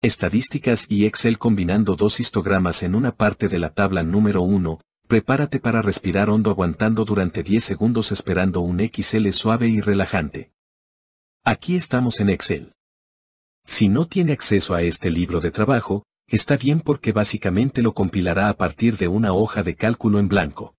Estadísticas y Excel combinando dos histogramas en una parte de la tabla número 1, prepárate para respirar hondo aguantando durante 10 segundos esperando un XL suave y relajante. Aquí estamos en Excel. Si no tiene acceso a este libro de trabajo, está bien porque básicamente lo compilará a partir de una hoja de cálculo en blanco.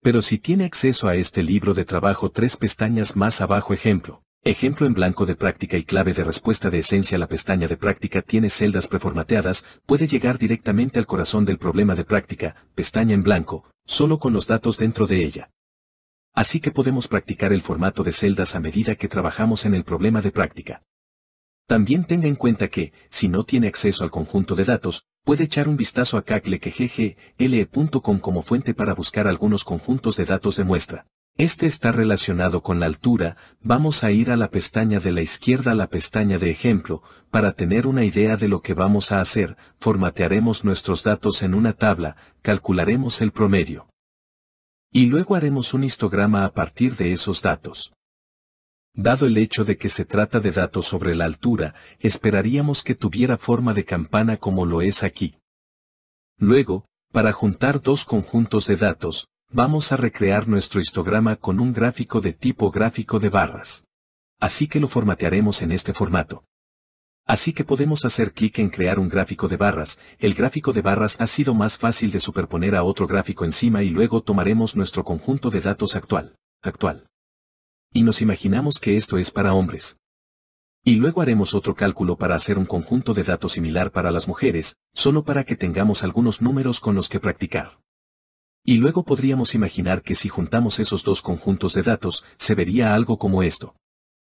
Pero si tiene acceso a este libro de trabajo tres pestañas más abajo ejemplo, Ejemplo en blanco de práctica y clave de respuesta de esencia. La pestaña de práctica tiene celdas preformateadas, puede llegar directamente al corazón del problema de práctica, pestaña en blanco, solo con los datos dentro de ella. Así que podemos practicar el formato de celdas a medida que trabajamos en el problema de práctica. También tenga en cuenta que, si no tiene acceso al conjunto de datos, puede echar un vistazo a kaggle.gg/l.com como fuente para buscar algunos conjuntos de datos de muestra. Este está relacionado con la altura, vamos a ir a la pestaña de la izquierda a la pestaña de ejemplo, para tener una idea de lo que vamos a hacer, formatearemos nuestros datos en una tabla, calcularemos el promedio. Y luego haremos un histograma a partir de esos datos. Dado el hecho de que se trata de datos sobre la altura, esperaríamos que tuviera forma de campana como lo es aquí. Luego, para juntar dos conjuntos de datos, Vamos a recrear nuestro histograma con un gráfico de tipo gráfico de barras. Así que lo formatearemos en este formato. Así que podemos hacer clic en crear un gráfico de barras, el gráfico de barras ha sido más fácil de superponer a otro gráfico encima y luego tomaremos nuestro conjunto de datos actual, actual. Y nos imaginamos que esto es para hombres. Y luego haremos otro cálculo para hacer un conjunto de datos similar para las mujeres, solo para que tengamos algunos números con los que practicar. Y luego podríamos imaginar que si juntamos esos dos conjuntos de datos, se vería algo como esto.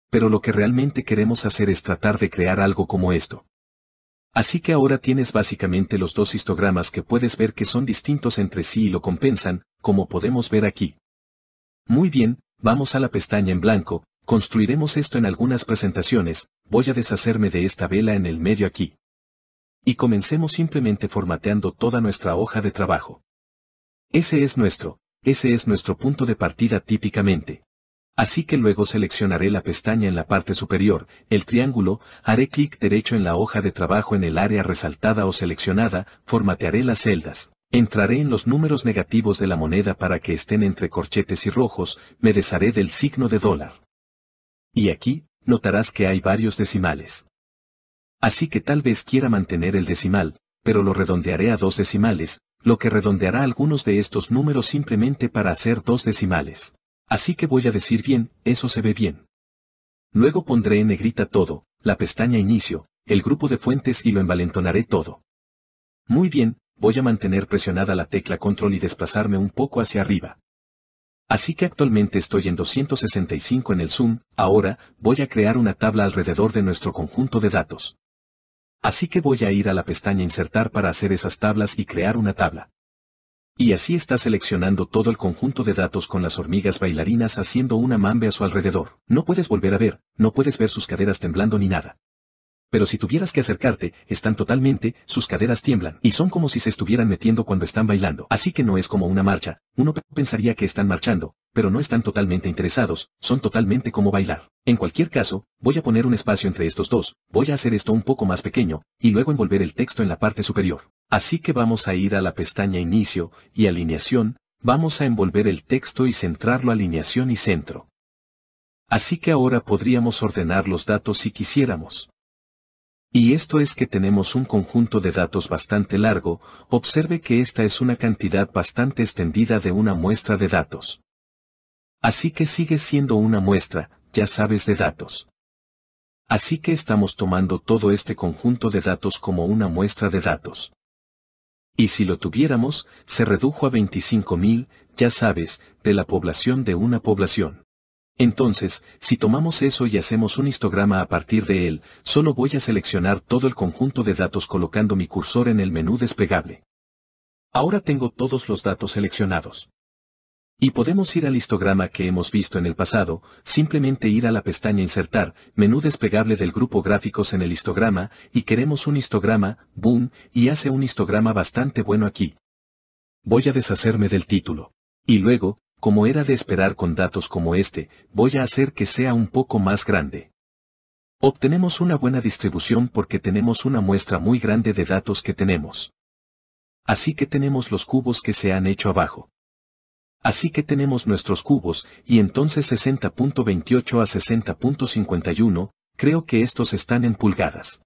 Pero lo que realmente queremos hacer es tratar de crear algo como esto. Así que ahora tienes básicamente los dos histogramas que puedes ver que son distintos entre sí y lo compensan, como podemos ver aquí. Muy bien, vamos a la pestaña en blanco, construiremos esto en algunas presentaciones, voy a deshacerme de esta vela en el medio aquí. Y comencemos simplemente formateando toda nuestra hoja de trabajo. Ese es nuestro, ese es nuestro punto de partida típicamente. Así que luego seleccionaré la pestaña en la parte superior, el triángulo, haré clic derecho en la hoja de trabajo en el área resaltada o seleccionada, formatearé las celdas. Entraré en los números negativos de la moneda para que estén entre corchetes y rojos, me desharé del signo de dólar. Y aquí, notarás que hay varios decimales. Así que tal vez quiera mantener el decimal, pero lo redondearé a dos decimales, lo que redondeará algunos de estos números simplemente para hacer dos decimales. Así que voy a decir bien, eso se ve bien. Luego pondré en negrita todo, la pestaña inicio, el grupo de fuentes y lo envalentonaré todo. Muy bien, voy a mantener presionada la tecla control y desplazarme un poco hacia arriba. Así que actualmente estoy en 265 en el zoom, ahora, voy a crear una tabla alrededor de nuestro conjunto de datos. Así que voy a ir a la pestaña insertar para hacer esas tablas y crear una tabla. Y así está seleccionando todo el conjunto de datos con las hormigas bailarinas haciendo una mambe a su alrededor. No puedes volver a ver, no puedes ver sus caderas temblando ni nada pero si tuvieras que acercarte, están totalmente, sus caderas tiemblan, y son como si se estuvieran metiendo cuando están bailando. Así que no es como una marcha, uno pensaría que están marchando, pero no están totalmente interesados, son totalmente como bailar. En cualquier caso, voy a poner un espacio entre estos dos, voy a hacer esto un poco más pequeño, y luego envolver el texto en la parte superior. Así que vamos a ir a la pestaña Inicio, y Alineación, vamos a envolver el texto y centrarlo Alineación y Centro. Así que ahora podríamos ordenar los datos si quisiéramos. Y esto es que tenemos un conjunto de datos bastante largo, observe que esta es una cantidad bastante extendida de una muestra de datos. Así que sigue siendo una muestra, ya sabes de datos. Así que estamos tomando todo este conjunto de datos como una muestra de datos. Y si lo tuviéramos, se redujo a 25.000, ya sabes, de la población de una población. Entonces, si tomamos eso y hacemos un histograma a partir de él, solo voy a seleccionar todo el conjunto de datos colocando mi cursor en el menú desplegable. Ahora tengo todos los datos seleccionados. Y podemos ir al histograma que hemos visto en el pasado, simplemente ir a la pestaña Insertar, menú desplegable del grupo Gráficos en el histograma, y queremos un histograma, boom, y hace un histograma bastante bueno aquí. Voy a deshacerme del título. Y luego, como era de esperar con datos como este, voy a hacer que sea un poco más grande. Obtenemos una buena distribución porque tenemos una muestra muy grande de datos que tenemos. Así que tenemos los cubos que se han hecho abajo. Así que tenemos nuestros cubos, y entonces 60.28 a 60.51, creo que estos están en pulgadas.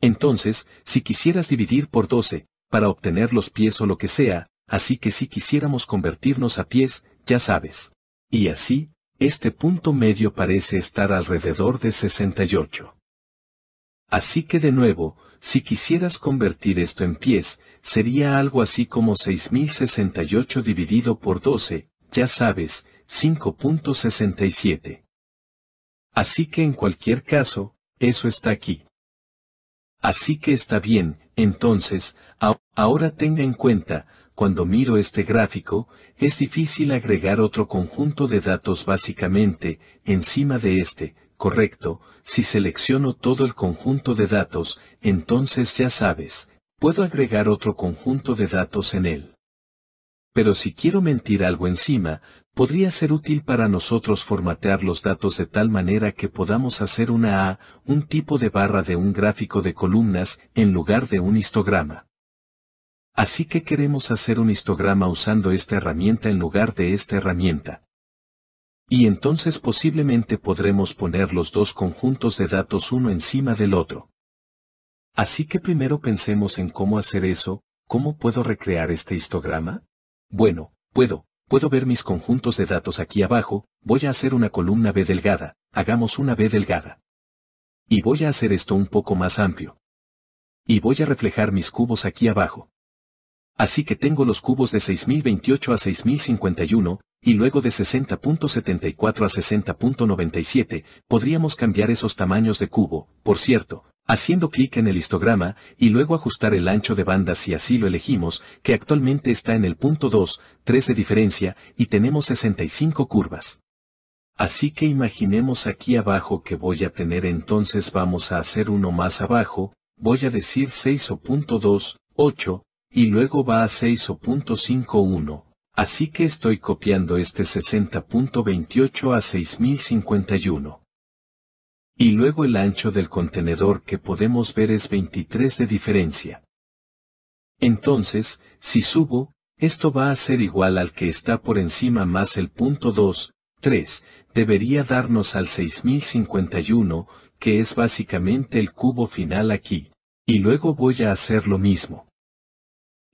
Entonces, si quisieras dividir por 12, para obtener los pies o lo que sea, así que si quisiéramos convertirnos a pies, ya sabes. Y así, este punto medio parece estar alrededor de 68. Así que de nuevo, si quisieras convertir esto en pies, sería algo así como 6068 dividido por 12, ya sabes, 5.67. Así que en cualquier caso, eso está aquí. Así que está bien, entonces, ahora tenga en cuenta, cuando miro este gráfico, es difícil agregar otro conjunto de datos básicamente, encima de este, correcto, si selecciono todo el conjunto de datos, entonces ya sabes, puedo agregar otro conjunto de datos en él. Pero si quiero mentir algo encima, podría ser útil para nosotros formatear los datos de tal manera que podamos hacer una A, un tipo de barra de un gráfico de columnas, en lugar de un histograma. Así que queremos hacer un histograma usando esta herramienta en lugar de esta herramienta. Y entonces posiblemente podremos poner los dos conjuntos de datos uno encima del otro. Así que primero pensemos en cómo hacer eso, ¿cómo puedo recrear este histograma? Bueno, puedo, puedo ver mis conjuntos de datos aquí abajo, voy a hacer una columna B delgada, hagamos una B delgada. Y voy a hacer esto un poco más amplio. Y voy a reflejar mis cubos aquí abajo, Así que tengo los cubos de 6028 a 6051, y luego de 60.74 a 60.97, podríamos cambiar esos tamaños de cubo, por cierto, haciendo clic en el histograma, y luego ajustar el ancho de bandas si así lo elegimos, que actualmente está en el punto 2, 3 de diferencia, y tenemos 65 curvas. Así que imaginemos aquí abajo que voy a tener entonces vamos a hacer uno más abajo, voy a decir 6 o punto 2, 8, y luego va a 6.51, así que estoy copiando este 60.28 a 6051. Y luego el ancho del contenedor que podemos ver es 23 de diferencia. Entonces, si subo, esto va a ser igual al que está por encima más el punto 2, 3, debería darnos al 6051, que es básicamente el cubo final aquí. Y luego voy a hacer lo mismo.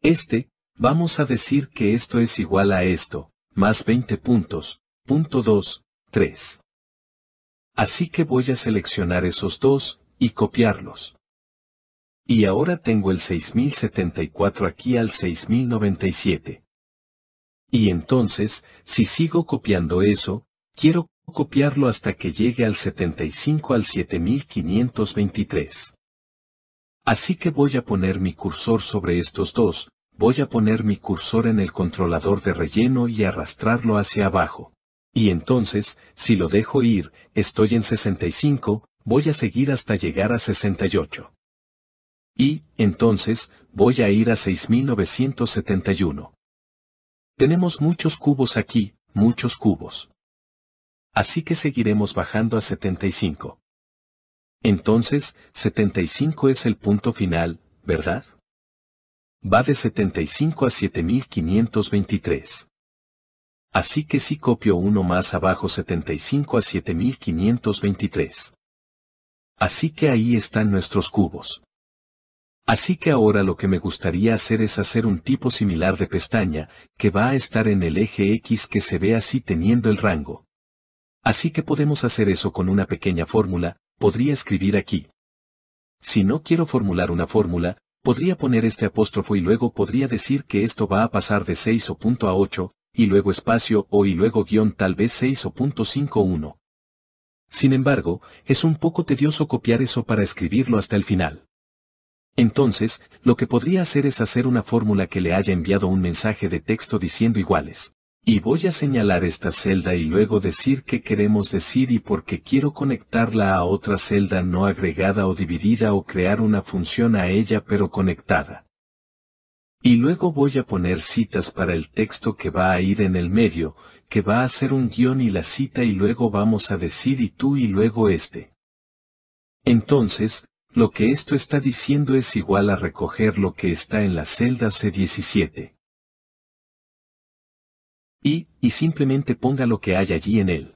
Este, vamos a decir que esto es igual a esto, más 20 puntos, punto 2, 3. Así que voy a seleccionar esos dos, y copiarlos. Y ahora tengo el 6074 aquí al 6097. Y entonces, si sigo copiando eso, quiero copiarlo hasta que llegue al 75 al 7523. Así que voy a poner mi cursor sobre estos dos, voy a poner mi cursor en el controlador de relleno y arrastrarlo hacia abajo. Y entonces, si lo dejo ir, estoy en 65, voy a seguir hasta llegar a 68. Y, entonces, voy a ir a 6971. Tenemos muchos cubos aquí, muchos cubos. Así que seguiremos bajando a 75. Entonces, 75 es el punto final, ¿verdad? Va de 75 a 7523. Así que si copio uno más abajo 75 a 7523. Así que ahí están nuestros cubos. Así que ahora lo que me gustaría hacer es hacer un tipo similar de pestaña, que va a estar en el eje X que se ve así teniendo el rango. Así que podemos hacer eso con una pequeña fórmula, podría escribir aquí. Si no quiero formular una fórmula, podría poner este apóstrofo y luego podría decir que esto va a pasar de 6 o punto a 8, y luego espacio o y luego guión tal vez 6 o punto 51. Sin embargo, es un poco tedioso copiar eso para escribirlo hasta el final. Entonces, lo que podría hacer es hacer una fórmula que le haya enviado un mensaje de texto diciendo iguales. Y voy a señalar esta celda y luego decir qué queremos decir y por qué quiero conectarla a otra celda no agregada o dividida o crear una función a ella pero conectada. Y luego voy a poner citas para el texto que va a ir en el medio, que va a ser un guión y la cita y luego vamos a decir y tú y luego este. Entonces, lo que esto está diciendo es igual a recoger lo que está en la celda C17 y, y simplemente ponga lo que hay allí en él.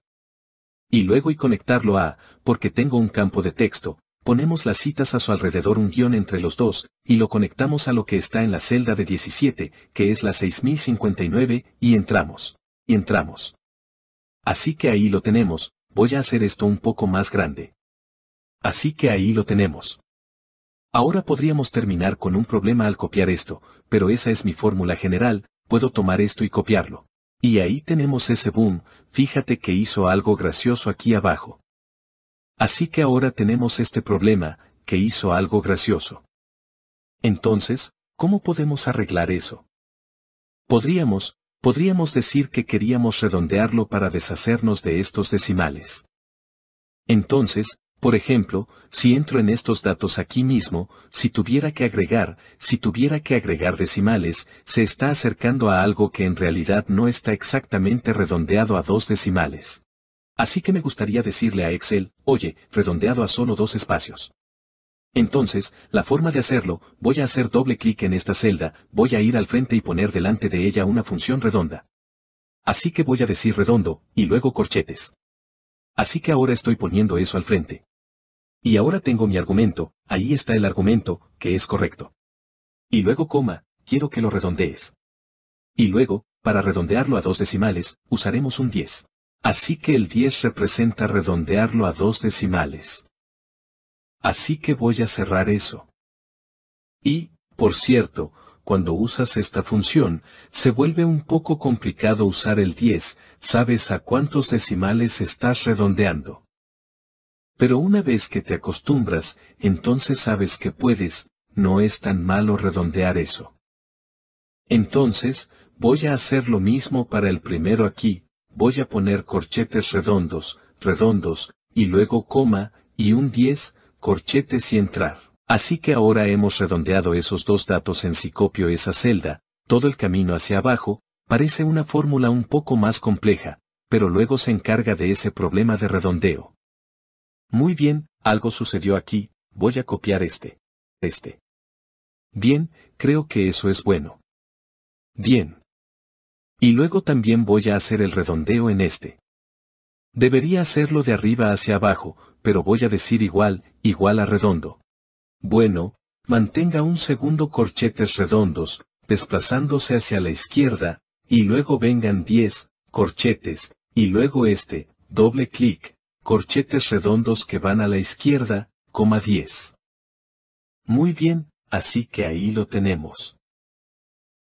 Y luego y conectarlo a, porque tengo un campo de texto, ponemos las citas a su alrededor un guión entre los dos, y lo conectamos a lo que está en la celda de 17, que es la 6059, y entramos. Y entramos. Así que ahí lo tenemos, voy a hacer esto un poco más grande. Así que ahí lo tenemos. Ahora podríamos terminar con un problema al copiar esto, pero esa es mi fórmula general, puedo tomar esto y copiarlo. Y ahí tenemos ese boom, fíjate que hizo algo gracioso aquí abajo. Así que ahora tenemos este problema, que hizo algo gracioso. Entonces, ¿cómo podemos arreglar eso? Podríamos, podríamos decir que queríamos redondearlo para deshacernos de estos decimales. Entonces, por ejemplo, si entro en estos datos aquí mismo, si tuviera que agregar, si tuviera que agregar decimales, se está acercando a algo que en realidad no está exactamente redondeado a dos decimales. Así que me gustaría decirle a Excel, oye, redondeado a solo dos espacios. Entonces, la forma de hacerlo, voy a hacer doble clic en esta celda, voy a ir al frente y poner delante de ella una función redonda. Así que voy a decir redondo, y luego corchetes. Así que ahora estoy poniendo eso al frente. Y ahora tengo mi argumento, ahí está el argumento, que es correcto. Y luego coma, quiero que lo redondees. Y luego, para redondearlo a dos decimales, usaremos un 10. Así que el 10 representa redondearlo a dos decimales. Así que voy a cerrar eso. Y, por cierto, cuando usas esta función, se vuelve un poco complicado usar el 10, sabes a cuántos decimales estás redondeando. Pero una vez que te acostumbras, entonces sabes que puedes, no es tan malo redondear eso. Entonces, voy a hacer lo mismo para el primero aquí, voy a poner corchetes redondos, redondos, y luego coma, y un 10, corchetes y entrar. Así que ahora hemos redondeado esos dos datos en copio esa celda, todo el camino hacia abajo, parece una fórmula un poco más compleja, pero luego se encarga de ese problema de redondeo. Muy bien, algo sucedió aquí, voy a copiar este. Este. Bien, creo que eso es bueno. Bien. Y luego también voy a hacer el redondeo en este. Debería hacerlo de arriba hacia abajo, pero voy a decir igual, igual a redondo. Bueno, mantenga un segundo corchetes redondos, desplazándose hacia la izquierda, y luego vengan 10, corchetes, y luego este, doble clic, corchetes redondos que van a la izquierda, coma 10. Muy bien, así que ahí lo tenemos.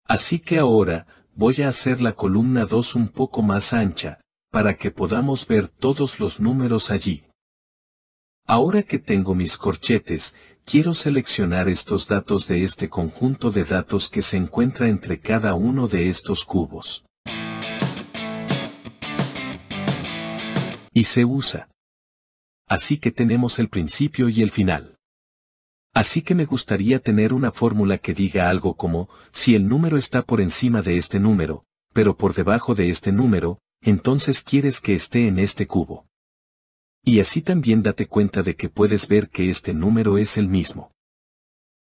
Así que ahora, voy a hacer la columna 2 un poco más ancha, para que podamos ver todos los números allí. Ahora que tengo mis corchetes, quiero seleccionar estos datos de este conjunto de datos que se encuentra entre cada uno de estos cubos. y se usa. Así que tenemos el principio y el final. Así que me gustaría tener una fórmula que diga algo como, si el número está por encima de este número, pero por debajo de este número, entonces quieres que esté en este cubo. Y así también date cuenta de que puedes ver que este número es el mismo.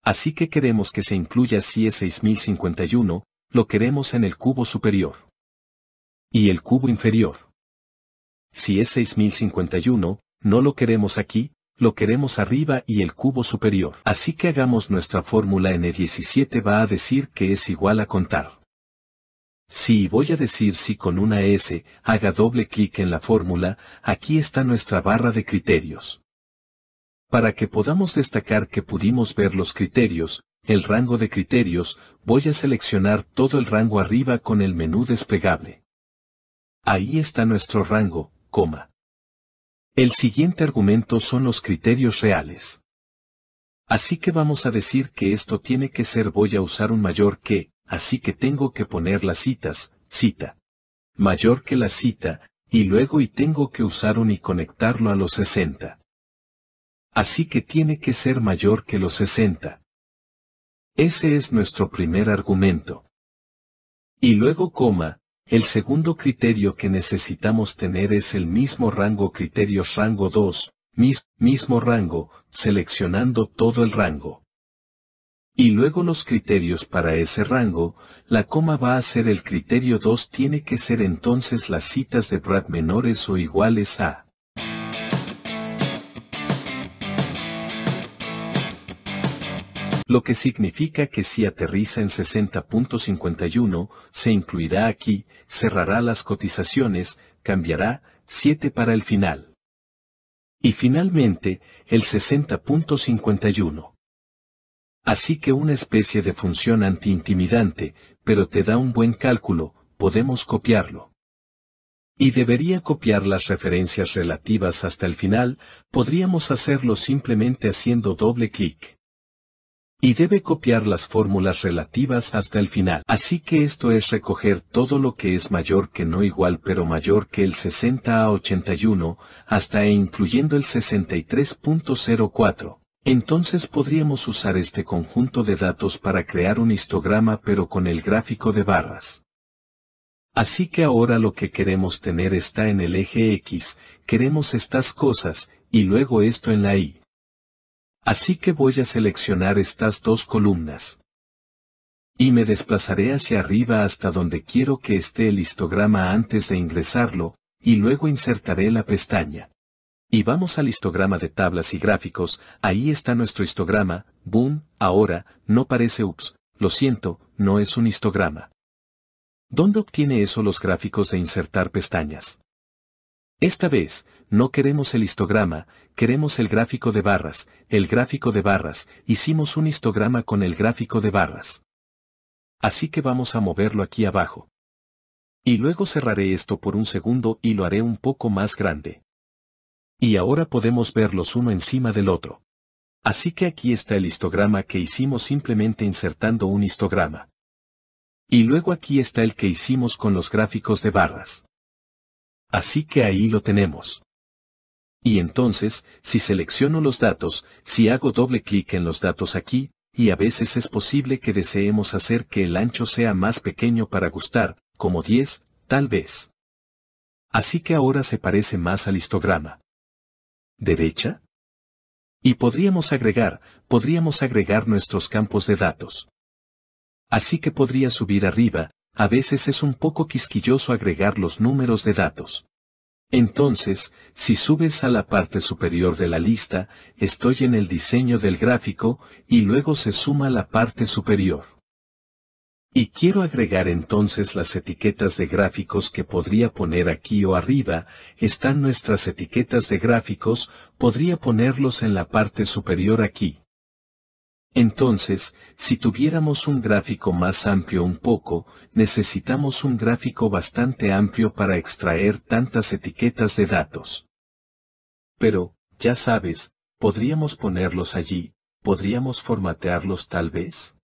Así que queremos que se incluya si es 6051, lo queremos en el cubo superior. Y el cubo inferior. Si es 6051, no lo queremos aquí, lo queremos arriba y el cubo superior. Así que hagamos nuestra fórmula n 17 va a decir que es igual a contar. Si voy a decir si con una S, haga doble clic en la fórmula, aquí está nuestra barra de criterios. Para que podamos destacar que pudimos ver los criterios, el rango de criterios, voy a seleccionar todo el rango arriba con el menú desplegable. Ahí está nuestro rango, coma. El siguiente argumento son los criterios reales. Así que vamos a decir que esto tiene que ser voy a usar un mayor que, así que tengo que poner las citas, cita. Mayor que la cita, y luego y tengo que usar un y conectarlo a los 60. Así que tiene que ser mayor que los 60. Ese es nuestro primer argumento. Y luego coma, el segundo criterio que necesitamos tener es el mismo rango criterios rango 2, mis, mismo rango, seleccionando todo el rango. Y luego los criterios para ese rango, la coma va a ser el criterio 2 tiene que ser entonces las citas de Brad menores o iguales a lo que significa que si aterriza en 60.51, se incluirá aquí, cerrará las cotizaciones, cambiará 7 para el final. Y finalmente, el 60.51. Así que una especie de función antiintimidante, pero te da un buen cálculo, podemos copiarlo. Y debería copiar las referencias relativas hasta el final, podríamos hacerlo simplemente haciendo doble clic y debe copiar las fórmulas relativas hasta el final. Así que esto es recoger todo lo que es mayor que no igual pero mayor que el 60 a 81, hasta e incluyendo el 63.04. Entonces podríamos usar este conjunto de datos para crear un histograma pero con el gráfico de barras. Así que ahora lo que queremos tener está en el eje X, queremos estas cosas, y luego esto en la Y. Así que voy a seleccionar estas dos columnas. Y me desplazaré hacia arriba hasta donde quiero que esté el histograma antes de ingresarlo, y luego insertaré la pestaña. Y vamos al histograma de tablas y gráficos, ahí está nuestro histograma, boom, ahora, no parece ups, lo siento, no es un histograma. ¿Dónde obtiene eso los gráficos de insertar pestañas? Esta vez, no queremos el histograma, queremos el gráfico de barras, el gráfico de barras, hicimos un histograma con el gráfico de barras. Así que vamos a moverlo aquí abajo. Y luego cerraré esto por un segundo y lo haré un poco más grande. Y ahora podemos verlos uno encima del otro. Así que aquí está el histograma que hicimos simplemente insertando un histograma. Y luego aquí está el que hicimos con los gráficos de barras. Así que ahí lo tenemos. Y entonces, si selecciono los datos, si hago doble clic en los datos aquí, y a veces es posible que deseemos hacer que el ancho sea más pequeño para gustar, como 10, tal vez. Así que ahora se parece más al histograma. ¿Derecha? Y podríamos agregar, podríamos agregar nuestros campos de datos. Así que podría subir arriba, a veces es un poco quisquilloso agregar los números de datos. Entonces, si subes a la parte superior de la lista, estoy en el diseño del gráfico, y luego se suma la parte superior. Y quiero agregar entonces las etiquetas de gráficos que podría poner aquí o arriba, están nuestras etiquetas de gráficos, podría ponerlos en la parte superior aquí. Entonces, si tuviéramos un gráfico más amplio un poco, necesitamos un gráfico bastante amplio para extraer tantas etiquetas de datos. Pero, ya sabes, podríamos ponerlos allí, podríamos formatearlos tal vez.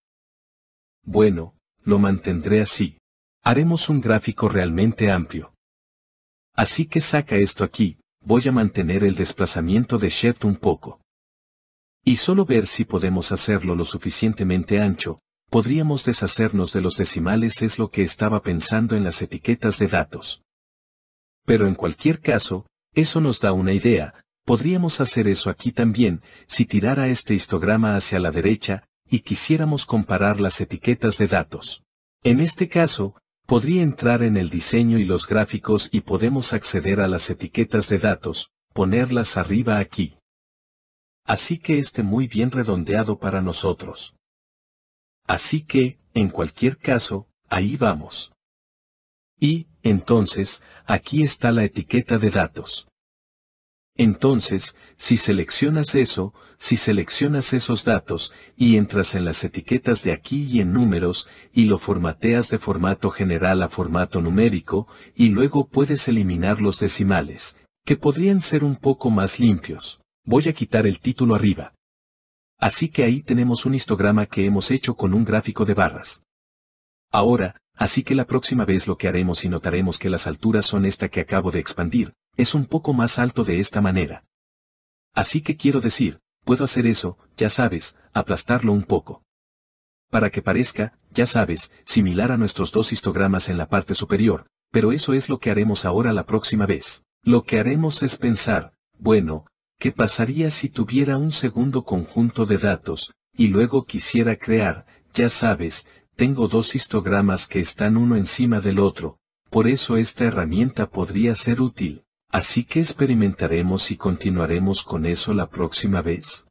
Bueno, lo mantendré así. Haremos un gráfico realmente amplio. Así que saca esto aquí, voy a mantener el desplazamiento de Shed un poco. Y solo ver si podemos hacerlo lo suficientemente ancho, podríamos deshacernos de los decimales es lo que estaba pensando en las etiquetas de datos. Pero en cualquier caso, eso nos da una idea, podríamos hacer eso aquí también, si tirara este histograma hacia la derecha, y quisiéramos comparar las etiquetas de datos. En este caso, podría entrar en el diseño y los gráficos y podemos acceder a las etiquetas de datos, ponerlas arriba aquí así que esté muy bien redondeado para nosotros. Así que, en cualquier caso, ahí vamos. Y, entonces, aquí está la etiqueta de datos. Entonces, si seleccionas eso, si seleccionas esos datos, y entras en las etiquetas de aquí y en números, y lo formateas de formato general a formato numérico, y luego puedes eliminar los decimales, que podrían ser un poco más limpios voy a quitar el título arriba. Así que ahí tenemos un histograma que hemos hecho con un gráfico de barras. Ahora, así que la próxima vez lo que haremos y notaremos que las alturas son esta que acabo de expandir, es un poco más alto de esta manera. Así que quiero decir, puedo hacer eso, ya sabes, aplastarlo un poco. Para que parezca, ya sabes, similar a nuestros dos histogramas en la parte superior, pero eso es lo que haremos ahora la próxima vez. Lo que haremos es pensar, bueno, ¿Qué pasaría si tuviera un segundo conjunto de datos, y luego quisiera crear, ya sabes, tengo dos histogramas que están uno encima del otro, por eso esta herramienta podría ser útil, así que experimentaremos y continuaremos con eso la próxima vez.